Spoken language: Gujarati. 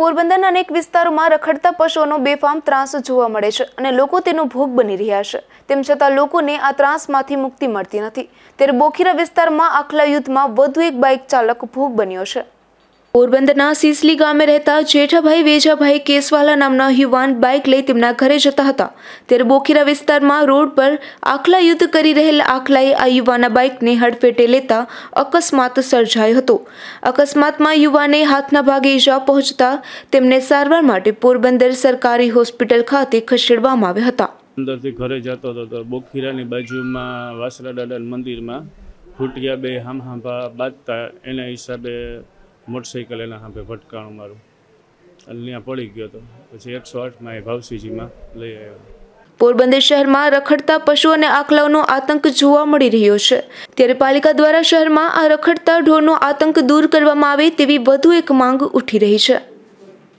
પોરબંદરના અનેક વિસ્તારોમાં રખડતા પશુઓનો બેફામ ત્રાસ જોવા મળે છે અને લોકો તેનો ભોગ બની રહ્યા છે તેમ છતાં લોકોને આ ત્રાસમાંથી મુક્તિ મળતી નથી ત્યારે બોખીરા વિસ્તારમાં આખલા યુદ્ધમાં વધુ એક બાઇક ચાલક ભોગ બન્યો છે પોરબંદરના સીસલી ગામે રહેતા જેઠાભાઈ વેજાભાઈ કેસવાલા નામના યુવાન બાઇક લઈ તેમના ઘરે જતા હતા ત્યારે બોખીરા વિસ્તારમાં રોડ પર આખલા યુદ્ધ કરી રહેલ આખલાએ આ યુવાના બાઇકને હડફેટે લેતા અકસ્માત સર્જાયો હતો અકસ્માતમાં યુવાને હાથના ભાગે ઈજા પહોંચતા તેમને સારવાર માટે પોરબંદર સરકારી હોસ્પિટલ ખાતે ખસેડવામાં આવ્યા હતા અંદરથી ઘરે જતો હતો તો બોખીરાની બાજુમાં વાસરા દાદા મંદિરમાં ફૂટ્યા બે હામ હાંભા બાંધતા એના હિસાબે મોટરસાઇકલ એના સામે ભટકાણું મારું અને પડી ગયો હતો પછી એકસો આઠમાં એ ભાવસીજીમાં લઈ આવ્યો પોરબંદર શહેરમાં રખડતા પશુ અને આકલાવનો આતંક જોવા મળી રહ્યો છે ત્યારે પાલિકા દ્વારા શહેરમાં આ રખડતા ઢોરનો આતંક દૂર કરવામાં આવે તેવી વધુ એક માંગ ઉઠી રહી છે